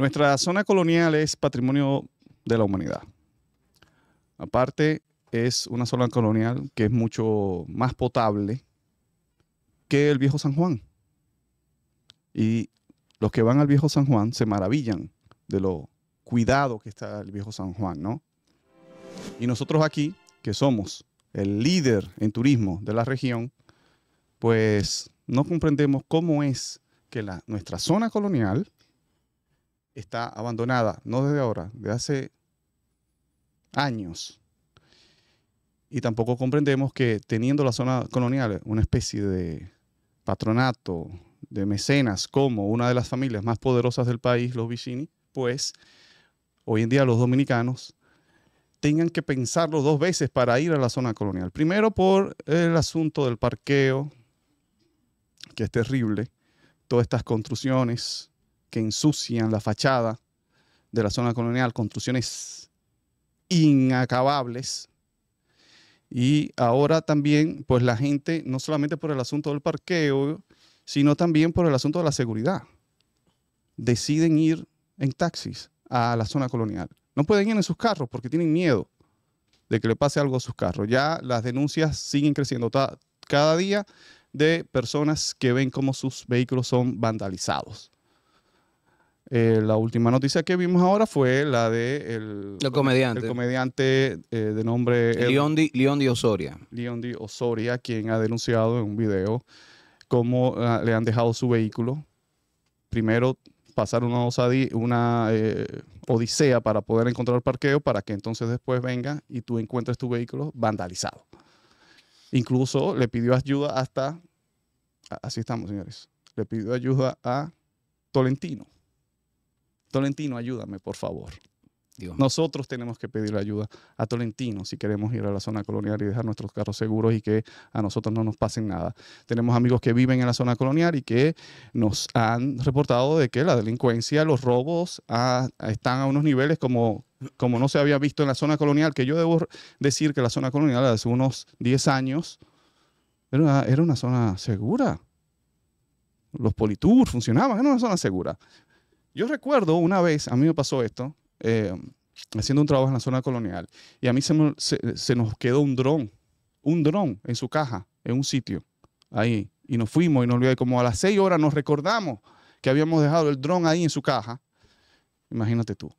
Nuestra zona colonial es patrimonio de la humanidad. Aparte, es una zona colonial que es mucho más potable que el viejo San Juan. Y los que van al viejo San Juan se maravillan de lo cuidado que está el viejo San Juan, ¿no? Y nosotros aquí, que somos el líder en turismo de la región, pues no comprendemos cómo es que la, nuestra zona colonial está abandonada, no desde ahora, de hace años. Y tampoco comprendemos que teniendo la zona colonial una especie de patronato de mecenas como una de las familias más poderosas del país, los Vicini, pues hoy en día los dominicanos tengan que pensarlo dos veces para ir a la zona colonial. Primero por el asunto del parqueo, que es terrible, todas estas construcciones, que ensucian la fachada de la zona colonial, construcciones inacabables. Y ahora también, pues la gente, no solamente por el asunto del parqueo, sino también por el asunto de la seguridad, deciden ir en taxis a la zona colonial. No pueden ir en sus carros porque tienen miedo de que le pase algo a sus carros. Ya las denuncias siguen creciendo cada día de personas que ven cómo sus vehículos son vandalizados. Eh, la última noticia que vimos ahora fue la de el, comediante, el comediante eh, de nombre Leondi, Osoria. Leondi Osoria, quien ha denunciado en un video cómo ah, le han dejado su vehículo. Primero pasar una, una eh, odisea para poder encontrar el parqueo para que entonces después venga y tú encuentres tu vehículo vandalizado. Incluso le pidió ayuda hasta, así estamos señores, le pidió ayuda a Tolentino Tolentino, ayúdame, por favor. Nosotros tenemos que pedir ayuda a Tolentino si queremos ir a la zona colonial y dejar nuestros carros seguros y que a nosotros no nos pasen nada. Tenemos amigos que viven en la zona colonial y que nos han reportado de que la delincuencia, los robos ah, están a unos niveles como, como no se había visto en la zona colonial, que yo debo decir que la zona colonial hace unos 10 años era una, era una zona segura. Los politur funcionaban, era una zona segura. Yo recuerdo una vez, a mí me pasó esto, eh, haciendo un trabajo en la zona colonial, y a mí se, nos quedó un dron, un dron en su caja, en un sitio, ahí, y nos fuimos y nos olvidamos, como a las seis horas nos recordamos que habíamos dejado el dron ahí en su caja, imagínate tú.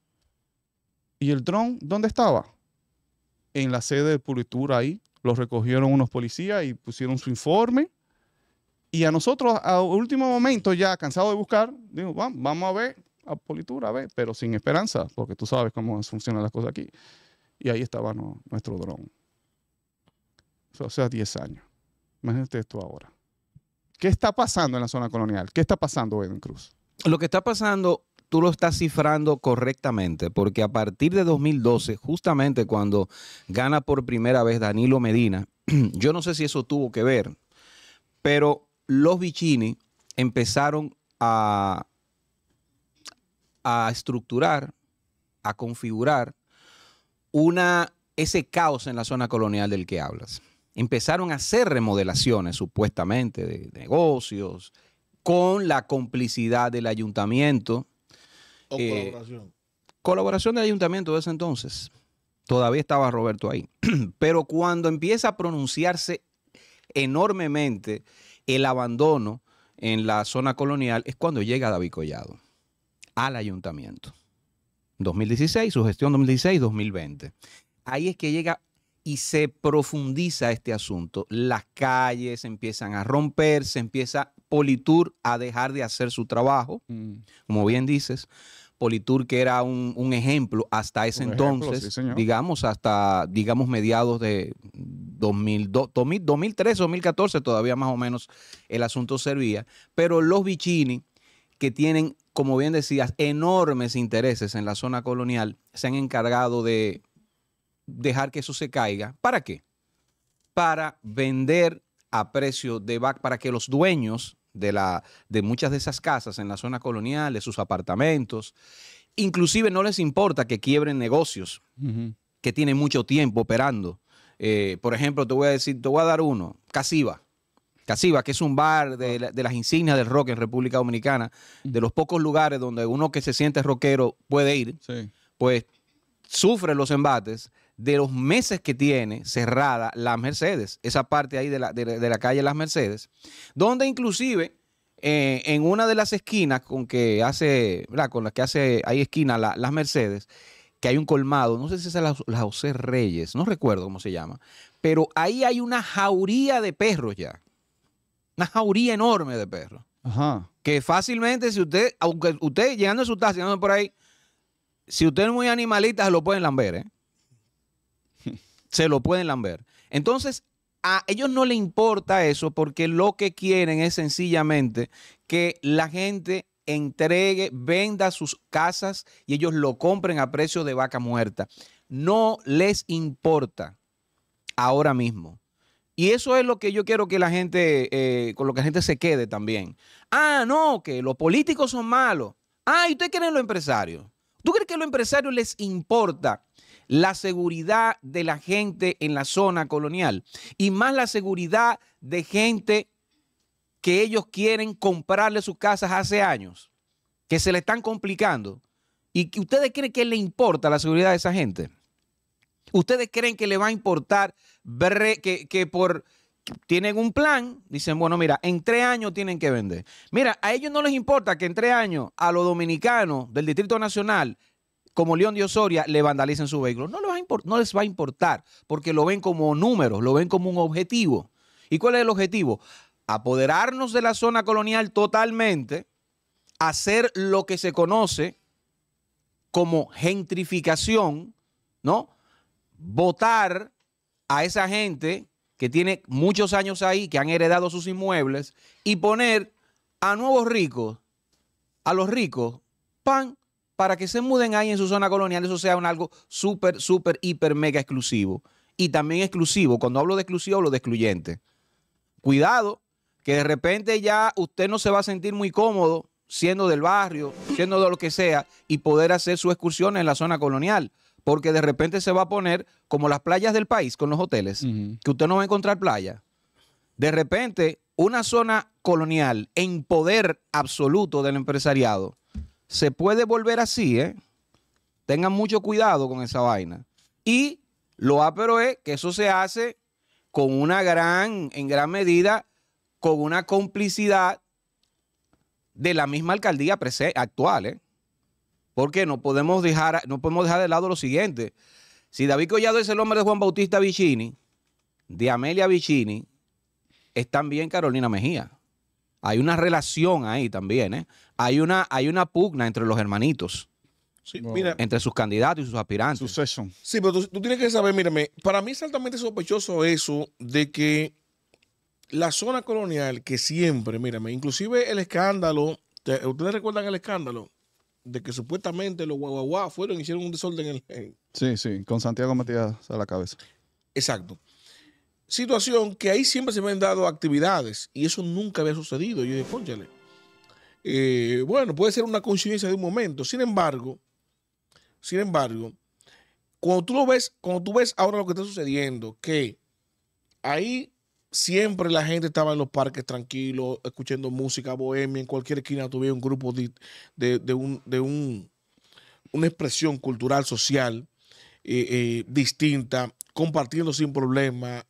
¿Y el dron dónde estaba? En la sede de Pulitura, ahí, lo recogieron unos policías y pusieron su informe y a nosotros, a último momento, ya cansado de buscar, digo, vamos a ver, a Politura, a ver, pero sin esperanza, porque tú sabes cómo funcionan las cosas aquí. Y ahí estaba nuestro dron. O sea, 10 años. Imagínate esto ahora. ¿Qué está pasando en la zona colonial? ¿Qué está pasando, en Cruz? Lo que está pasando, tú lo estás cifrando correctamente, porque a partir de 2012, justamente cuando gana por primera vez Danilo Medina, yo no sé si eso tuvo que ver, pero los bichini empezaron a, a estructurar, a configurar una, ese caos en la zona colonial del que hablas. Empezaron a hacer remodelaciones supuestamente de, negocios con la complicidad del ayuntamiento. O eh, colaboración. Colaboración del ayuntamiento de ese entonces. Todavía estaba Roberto ahí. Pero cuando empieza a pronunciarse enormemente el abandono en la zona colonial es cuando llega David Collado al ayuntamiento. 2016, su gestión 2016-2020. Ahí es que llega y se profundiza este asunto. Las calles empiezan a romperse, empieza Politur a dejar de hacer su trabajo, mm. como bien dices. Politur, que era un, ejemplo hasta ese entonces, digamos, hasta, digamos, mediados de 2002, 2013, 2014, todavía más o menos el asunto servía. Pero los Vicini, que tienen, como bien decías, enormes intereses en la zona colonial, se han encargado de dejar que eso se caiga. ¿Para qué? Para vender a precio de back, para que los dueños de, la, de muchas de esas casas en la zona colonial, de sus apartamentos. Inclusive no les importa que quiebren negocios que tienen mucho tiempo operando. Eh, por ejemplo, te voy a decir, te voy a dar uno, Casiva. Casiva, que es un bar de, las insignias del rock en República Dominicana, de los pocos lugares donde uno que se siente rockero puede ir, pues sufre los embates de los meses que tiene cerrada las Mercedes, esa parte ahí de la, de, la calle Las Mercedes, donde inclusive eh, en una de las esquinas con que hace, con las que hace, ahí esquina la, las Mercedes, que hay un colmado, no sé si es la, José Reyes, no recuerdo cómo se llama, pero ahí hay una jauría de perros ya, una jauría enorme de perros. Que fácilmente, si usted, aunque usted llegando a su taxi, llegando por ahí, si usted es muy animalista, lo pueden lamber, ¿eh? se lo pueden lamber. Entonces, a ellos no les importa eso porque lo que quieren es sencillamente que la gente entregue, venda sus casas y ellos lo compren a precio de vaca muerta. No les importa ahora mismo. Y eso es lo que yo quiero que la gente, eh, con lo que la gente se quede también. Ah, no, que los políticos son malos. Ah, ¿y ustedes creen los empresarios? ¿Tú crees que a los empresarios les importa la seguridad de la gente en la zona colonial y más la seguridad de gente que ellos quieren comprarle sus casas hace años, que se le están complicando. ¿Y ustedes creen que le importa la seguridad de esa gente? ¿Ustedes creen que le va a importar que, que por tienen un plan, dicen, bueno, mira, en tres años tienen que vender. Mira, a ellos no les importa que en tres años a los dominicanos del Distrito Nacional como León de Osoria le vandalicen su vehículo. No les, va a no les va a importar porque lo ven como números, lo ven como un objetivo. ¿Y cuál es el objetivo? Apoderarnos de la zona colonial totalmente, hacer lo que se conoce como gentrificación, ¿no? Votar a esa gente que tiene muchos años ahí, que han heredado sus inmuebles, y poner a nuevos ricos, a los ricos, pan para que se muden ahí en su zona colonial, eso sea un algo súper, súper, hiper, mega exclusivo. Y también exclusivo, cuando hablo de exclusivo, hablo de excluyente. Cuidado, que de repente ya usted no se va a sentir muy cómodo siendo del barrio, siendo de lo que sea, y poder hacer su excursión en la zona colonial. Porque de repente se va a poner como las playas del país con los hoteles, que usted no va a encontrar playa. De repente, una zona colonial en poder absoluto del empresariado se puede volver así, ¿eh? Tengan mucho cuidado con esa vaina. Y lo apero es que eso se hace con una gran, en gran medida, con una complicidad de la misma alcaldía actual, ¿eh? Porque no podemos dejar, no podemos dejar de lado lo siguiente. Si David Collado es el hombre de Juan Bautista Vicini, de Amelia Vicini, es también Carolina Mejía. Hay una relación ahí también, ¿eh? Hay una, hay una pugna entre los hermanitos. Sí, mira, entre sus candidatos y sus aspirantes. Sí, pero tú, tienes que saber, mírame, para mí es altamente sospechoso eso de que la zona colonial que siempre, mírame, inclusive el escándalo, ¿ustedes recuerdan el escándalo? De que supuestamente los guaguaguá fueron y hicieron un desorden en el... Sí, sí, con Santiago Matías a la cabeza. Exacto. Situación que ahí siempre se me han dado actividades y eso nunca había sucedido. Yo dije, eh, bueno, puede ser una coincidencia de un momento. Sin embargo, sin embargo, cuando tú lo ves, cuando tú ves ahora lo que está sucediendo, que ahí siempre la gente estaba en los parques tranquilos, escuchando música bohemia, en cualquier esquina tuve un grupo de, de, un, de un, una expresión cultural, social, eh, eh, distinta, compartiendo sin problema,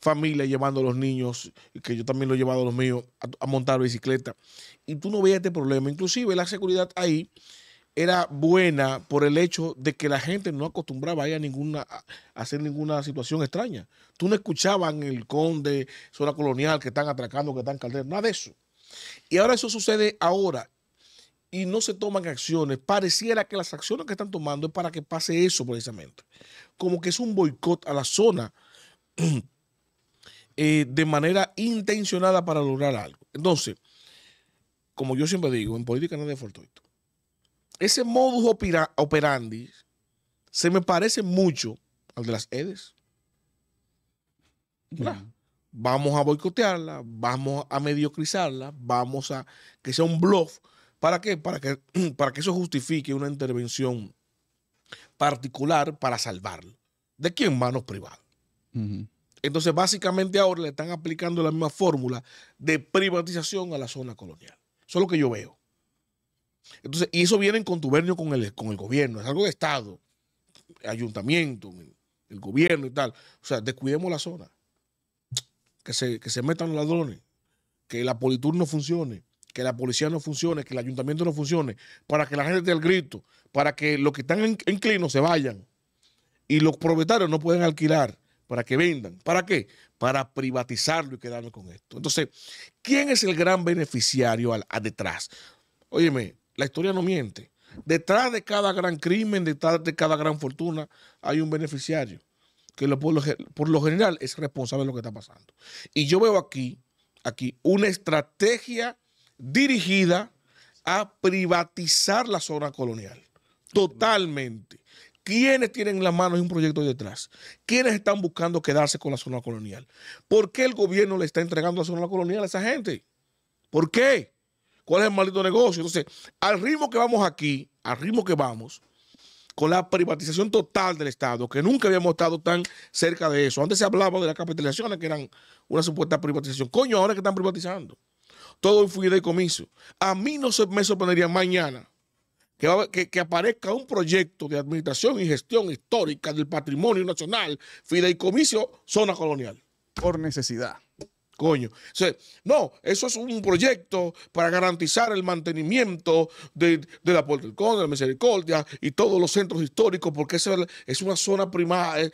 familia llevando a los niños, que yo también lo he llevado a los míos, a, montar bicicleta. Y tú no veías este problema. Inclusive la seguridad ahí era buena por el hecho de que la gente no acostumbraba a, ninguna, hacer ninguna situación extraña. Tú no escuchabas el conde, zona colonial, que están atracando, que están caldeando, nada de eso. Y ahora eso sucede ahora y no se toman acciones. Pareciera que las acciones que están tomando es para que pase eso precisamente. Como que es un boicot a la zona Eh, de manera intencionada para lograr algo. Entonces, como yo siempre digo, en política no es de fortuito. Ese modus operandi se me parece mucho al de las EDES. Vamos a boicotearla, vamos a mediocrizarla, vamos a que sea un bluff. ¿Para qué? Para que, para que eso justifique una intervención particular para salvarlo. ¿De quién? Manos privadas. Entonces, básicamente ahora le están aplicando la misma fórmula de privatización a la zona colonial. Eso es lo que yo veo. Entonces, y eso viene en contubernio con el, con el gobierno, es algo de Estado, ayuntamiento, el gobierno y tal. O sea, descuidemos la zona. Que se, metan los ladrones, que la politur no funcione, que la policía no funcione, que el ayuntamiento no funcione, para que la gente esté al grito, para que los que están en, en se vayan y los propietarios no pueden alquilar para que vendan. ¿Para qué? Para privatizarlo y quedarnos con esto. Entonces, ¿quién es el gran beneficiario detrás? Óyeme, la historia no miente. Detrás de cada gran crimen, detrás de cada gran fortuna, hay un beneficiario que por, lo, por, lo, general es responsable de lo que está pasando. Y yo veo aquí, aquí una estrategia dirigida a privatizar la zona colonial. Totalmente quiénes tienen las manos en un proyecto detrás, quiénes están buscando quedarse con la zona colonial. ¿Por qué el gobierno le está entregando la zona colonial a esa gente? ¿Por qué? ¿Cuál es el maldito negocio? Entonces, al ritmo que vamos aquí, al ritmo que vamos, con la privatización total del Estado, que nunca habíamos estado tan cerca de eso. Antes se hablaba de las capitalizaciones, que eran una supuesta privatización. Coño, ahora que están privatizando. Todo de comiso. A mí no me sorprendería mañana que, aparezca un proyecto de administración y gestión histórica del patrimonio nacional, fideicomiso, zona colonial. Por necesidad. Coño. no, eso es un proyecto para garantizar el mantenimiento de, la Puerta del Conde, de la Misericordia y todos los centros históricos, porque esa es una zona primada, eh,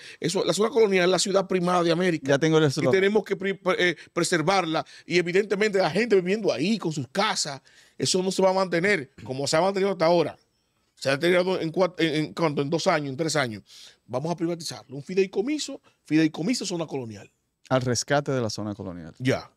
la zona colonial es la ciudad primada de América. Ya tengo el Y tenemos que eh, preservarla. Y evidentemente la gente viviendo ahí con sus casas eso no se va a mantener como se ha mantenido hasta ahora. Se ha tenido en, en, en dos años, en tres años. Vamos a privatizarlo. Un fideicomiso, fideicomiso zona colonial. Al rescate de la zona colonial. Ya.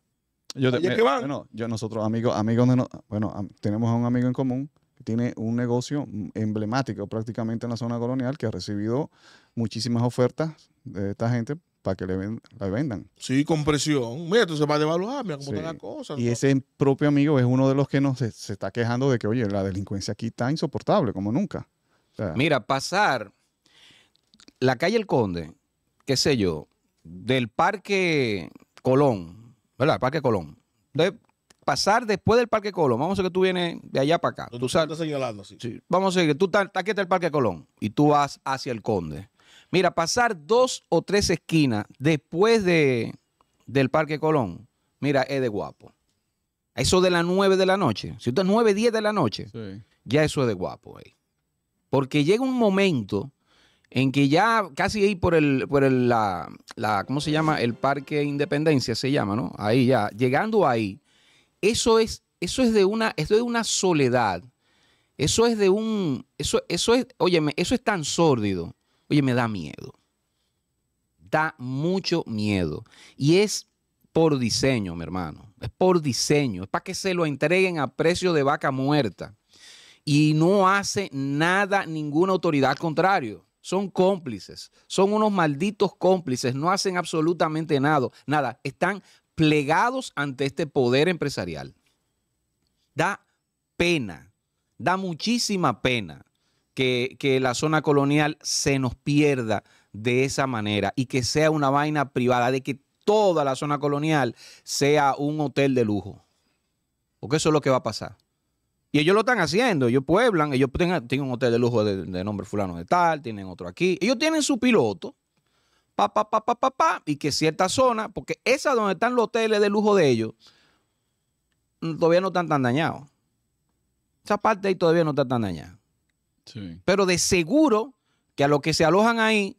Yo Bueno, nosotros, amigos, amigos no, bueno, tenemos a un amigo en común que tiene un negocio emblemático prácticamente en la zona colonial que ha recibido muchísimas ofertas de esta gente para que le, la vendan. Sí, con presión. Mira, tú se va a devaluar, ah, mira cómo las cosas. Y ese propio amigo es uno de los que nos se, está quejando de que, oye, la delincuencia aquí está insoportable, como nunca. mira, pasar la calle El Conde, qué sé yo, del Parque Colón, ¿verdad? El Parque Colón. De, pasar después del Parque Colón. Vamos a ver que tú vienes de allá para acá. Tú, estás señalando, Vamos a decir que tú estás, aquí está el Parque Colón y tú vas hacia el Conde. Mira, pasar dos o tres esquinas después de, del Parque Colón, mira, es de guapo. Eso de las nueve de la noche. Si usted es nueve, diez de la noche, ya eso es de guapo. Eh. Porque llega un momento en que ya casi ahí por el, por el, la, ¿cómo se llama? El Parque Independencia se llama, ¿no? Ahí ya, llegando ahí, eso es, eso es de una, eso es de una soledad. Eso es de un, eso, eso es, óyeme, eso es tan sórdido oye, me da miedo. Da mucho miedo. Y es por diseño, mi hermano. Es por diseño. Es para que se lo entreguen a precio de vaca muerta. Y no hace nada ninguna autoridad al contrario. Son cómplices. Son unos malditos cómplices. No hacen absolutamente nada. Nada. Están plegados ante este poder empresarial. Da pena. Da muchísima pena que, la zona colonial se nos pierda de esa manera y que sea una vaina privada, de que toda la zona colonial sea un hotel de lujo. Porque eso es lo que va a pasar. Y ellos lo están haciendo, ellos pueblan, ellos tienen, un hotel de lujo de, nombre fulano de tal, tienen otro aquí. Ellos tienen su piloto, pa, pa, pa, pa, pa, y que cierta zona, porque esa donde están los hoteles de lujo de ellos, mm, todavía no están tan dañados. Esa parte ahí todavía no está tan dañada. Pero de seguro que a los que se alojan ahí,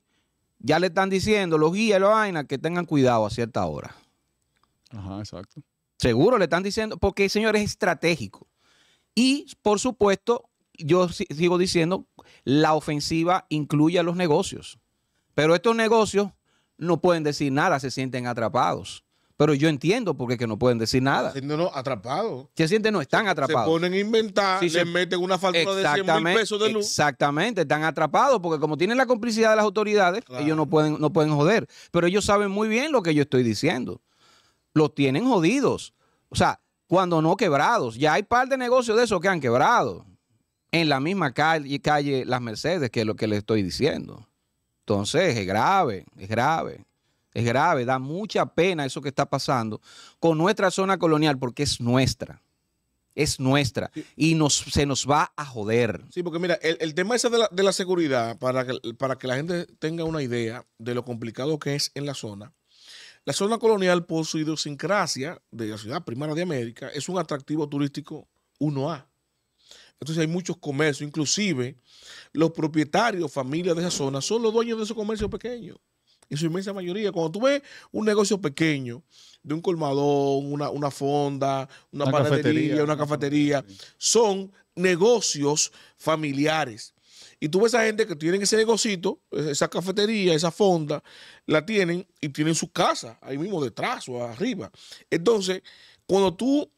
ya le están diciendo los guías y la que tengan cuidado a cierta hora. Ajá, exacto. Seguro le están diciendo, porque señor es estratégico. Y por supuesto, yo sigo diciendo, la ofensiva incluye a los negocios. Pero estos negocios no pueden decir nada, se sienten atrapados. Pero yo entiendo porque que no pueden decir nada. Se sienten no, atrapados. Se sienten no, están atrapados. Se ponen a inventar, se... meten una falta de 100 mil pesos de luz. Exactamente, están atrapados porque como tienen la complicidad de las autoridades, ellos no pueden, no pueden joder. Pero ellos saben muy bien lo que yo estoy diciendo. Los tienen jodidos. O sea, cuando no quebrados. Ya hay par de negocios de esos que han quebrado. En la misma calle, calle Las Mercedes, que es lo que les estoy diciendo. Entonces, es grave, es grave. Es grave, da mucha pena eso que está pasando con nuestra zona colonial porque es nuestra. Es nuestra y se nos va a joder. Sí, porque mira, el, tema ese de la, de la seguridad, para que, para que la gente tenga una idea de lo complicado que es en la zona, la zona colonial, por su idiosincrasia de la ciudad primaria de América, es un atractivo turístico 1A. Entonces hay muchos comercios, inclusive los propietarios, familias de esa zona, son los dueños de esos comercios pequeños en su inmensa mayoría. Cuando tú ves un negocio pequeño, de un colmadón, una, fonda, una, panadería, una cafetería, son negocios familiares. Y tú ves a gente que tienen ese negocito, e-, esa cafetería, esa fonda, la tienen y tienen su casa ahí mismo detrás o arriba. Entonces, cuando tú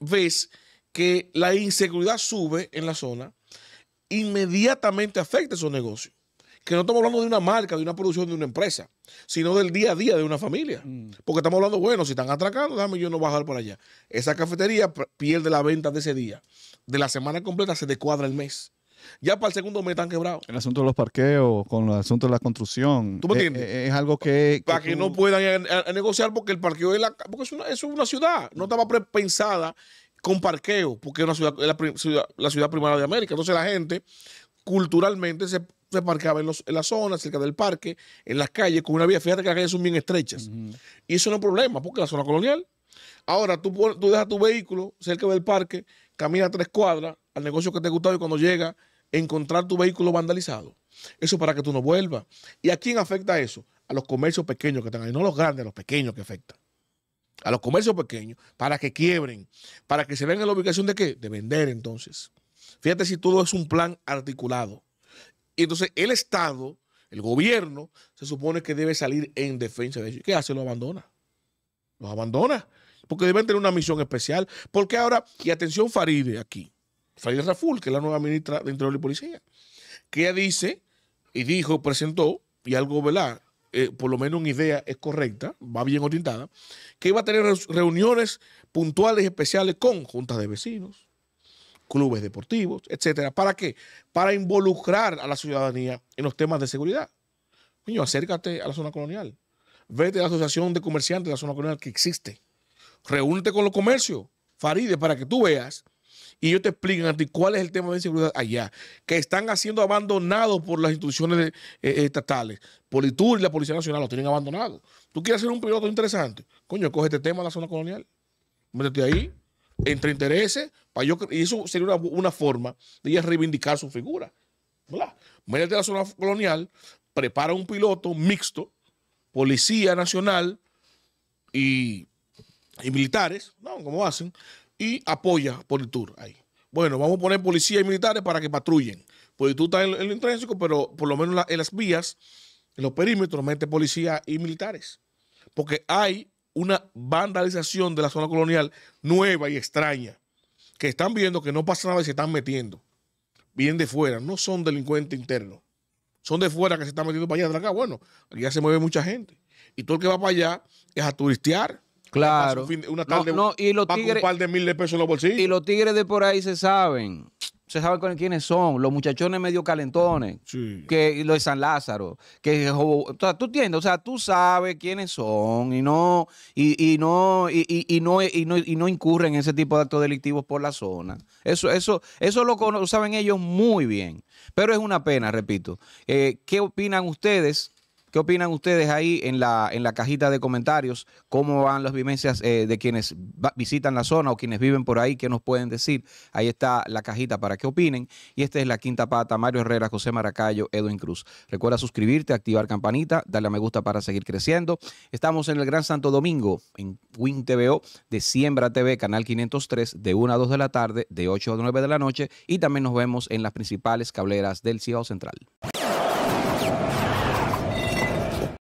ves que la inseguridad sube en la zona, inmediatamente afecta esos negocios que no estamos hablando de una marca, de una producción, de una empresa, sino del día a día de una familia. Mm. Porque estamos hablando, bueno, si están atracados, dame yo no bajar por allá. Esa cafetería pierde la venta de ese día. De la semana completa se descuadra el mes. Ya para el segundo mes están quebrados. El asunto de los parqueos, con el asunto de la construcción. ¿Tú me eh, entiendes? Eh, es, algo que. para que, no puedan eh, negociar porque el parqueo es, una, ciudad. No estaba pensada con parqueo, porque es ciudad, la, ciudad primaria de América. Entonces la gente culturalmente se se parcaba en, la zona, cerca del parque, en las calles, con una vía. Fíjate que las calles son bien estrechas. Y eso no es un problema, porque es la zona colonial. Ahora tú, dejas tu vehículo cerca del parque, camina tres cuadras al negocio que te gustaba y cuando llega, encontrar tu vehículo vandalizado. Eso para que tú no vuelvas. ¿Y a quién afecta eso? A los comercios pequeños que están ahí, no los grandes, a los pequeños que afectan. A los comercios pequeños, para que quiebren, para que se en la ubicación de qué? De vender entonces. Fíjate si todo es un plan articulado. Y entonces el Estado, el gobierno, se supone que debe salir en defensa de ellos. ¿Qué hace? Lo abandona. Los abandona. Porque deben tener una misión especial. Porque ahora, y atención Faride aquí, Faride Raful, que es la nueva ministra de Interior y Policía, que ella dice y dijo, presentó, y algo, ¿verdad? Eh, por lo menos una idea es correcta, va bien orientada, que iba a tener reuniones puntuales especiales con juntas de vecinos, clubes deportivos, etcétera. ¿Para qué? Para involucrar a la ciudadanía en los temas de seguridad. Coño, acércate a la zona colonial. Vete a la Asociación de Comerciantes de la Zona Colonial que existe. Reúnete con los comercios, Faride, para que tú veas y ellos te expliquen a ti cuál es el tema de seguridad allá, que están siendo abandonados por las instituciones eh, eh, estatales. Politur y la Policía Nacional lo tienen abandonado. Tú quieres hacer un piloto interesante. Coño, coge este tema de la zona colonial. Métete ahí entre intereses, para yo, y eso sería una, forma de ella reivindicar su figura. ¿verdad? a la zona colonial, prepara un piloto mixto, policía nacional y, militares, ¿no? Como hacen, y apoya por tour ahí. Bueno, vamos a poner policía y militares para que patrullen. Politur está en, el intrínseco, pero por lo menos en las vías, en los perímetros, mete policía y militares. Porque hay una vandalización de la zona colonial nueva y extraña, que están viendo que no pasa nada y se están metiendo. Vienen de fuera, no son delincuentes internos. Son de fuera que se están metiendo para allá, de acá. Bueno, aquí ya se mueve mucha gente. Y todo el que va para allá es a turistear. Claro. Una tarde, no, y Un par de mil de pesos en los bolsillos. Y los tigres de por ahí se saben se sabe quiénes son, los muchachones medio calentones, que los de San Lázaro, que tú entiendes, o sea, tú sabes quiénes son y no y, no y, no y no incurren en ese tipo de actos delictivos por la zona. Eso eso eso lo, lo saben ellos muy bien, pero es una pena, repito. Eh, ¿Qué opinan ustedes? ¿Qué opinan ustedes ahí en la, en la cajita de comentarios? ¿Cómo van las vivencias eh, de quienes visitan la zona o quienes viven por ahí? ¿Qué nos pueden decir? Ahí está la cajita para que opinen. Y esta es La Quinta Pata, Mario Herrera, José Maracayo, Edwin Cruz. Recuerda suscribirte, activar campanita, darle a me gusta para seguir creciendo. Estamos en el Gran Santo Domingo, en Win TVO, de Siembra TV, Canal 503, de 1 a 2 de la tarde, de 8 a 9 de la noche. Y también nos vemos en las principales cableras del Ciudad Central.